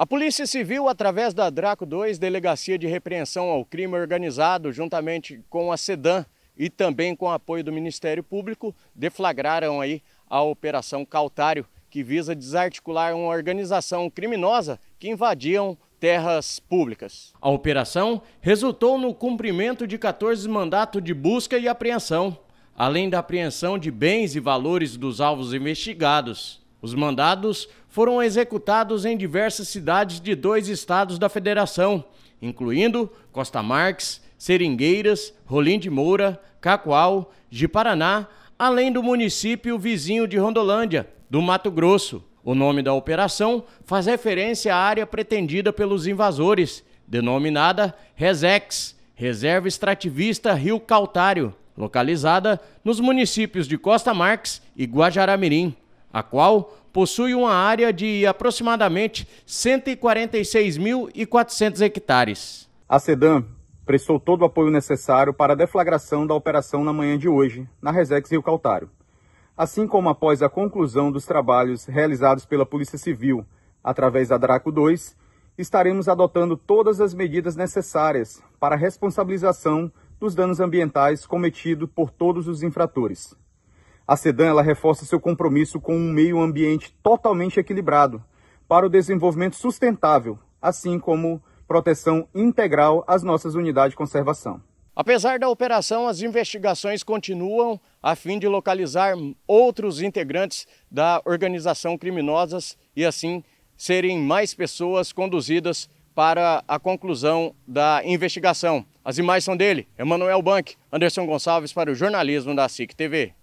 A Polícia Civil, através da Draco 2, Delegacia de Repreensão ao Crime Organizado, juntamente com a SEDAM e também com apoio do Ministério Público, deflagraram aí a Operação Cautário, que visa desarticular uma organização criminosa que invadiam terras públicas. A operação resultou no cumprimento de 14 mandatos de busca e apreensão, além da apreensão de bens e valores dos alvos investigados. Os mandados foram executados em diversas cidades de dois estados da federação, incluindo Costa Marques, Seringueiras, Rolim de Moura, Cacoal, de Paraná, além do município vizinho de Rondolândia, do Mato Grosso. O nome da operação faz referência à área pretendida pelos invasores, denominada Resex, Reserva Extrativista Rio Cautário, localizada nos municípios de Costa Marques e Guajaramirim a qual possui uma área de aproximadamente 146.400 hectares. A SEDAM prestou todo o apoio necessário para a deflagração da operação na manhã de hoje, na Resex Rio Caltário. Assim como após a conclusão dos trabalhos realizados pela Polícia Civil através da Draco 2, estaremos adotando todas as medidas necessárias para a responsabilização dos danos ambientais cometidos por todos os infratores. A sedã ela reforça seu compromisso com um meio ambiente totalmente equilibrado para o desenvolvimento sustentável, assim como proteção integral às nossas unidades de conservação. Apesar da operação, as investigações continuam a fim de localizar outros integrantes da organização criminosas e assim serem mais pessoas conduzidas para a conclusão da investigação. As imagens são dele, Emanuel Bank, Anderson Gonçalves para o jornalismo da SIC TV.